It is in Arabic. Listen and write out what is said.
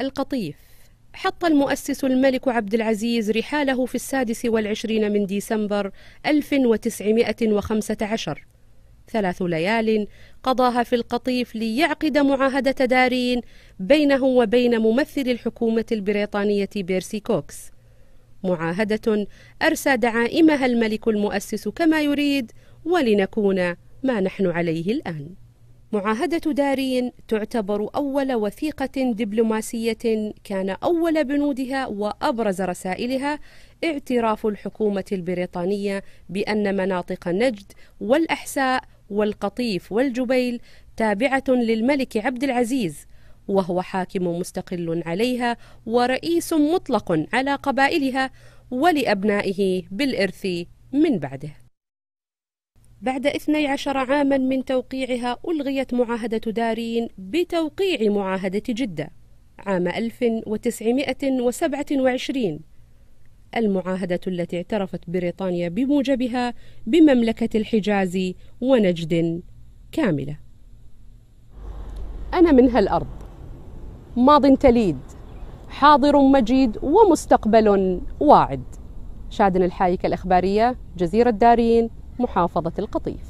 القطيف حط المؤسس الملك عبد العزيز رحاله في السادس والعشرين من ديسمبر 1915 ثلاث ليال قضاها في القطيف ليعقد معاهدة دارين بينه وبين ممثل الحكومة البريطانية بيرسي كوكس معاهدة أرسى دعائمها الملك المؤسس كما يريد ولنكون ما نحن عليه الآن معاهدة دارين تعتبر أول وثيقة دبلوماسية كان أول بنودها وأبرز رسائلها اعتراف الحكومة البريطانية بأن مناطق نجد والأحساء والقطيف والجبيل تابعة للملك عبد العزيز وهو حاكم مستقل عليها ورئيس مطلق على قبائلها ولأبنائه بالإرث من بعده بعد 12 عاما من توقيعها ألغيت معاهدة دارين بتوقيع معاهدة جدة عام 1927 المعاهدة التي اعترفت بريطانيا بموجبها بمملكة الحجاز ونجد كاملة أنا من هالأرض ماض تليد حاضر مجيد ومستقبل واعد شادن الحايك الإخبارية جزيرة دارين محافظة القطيف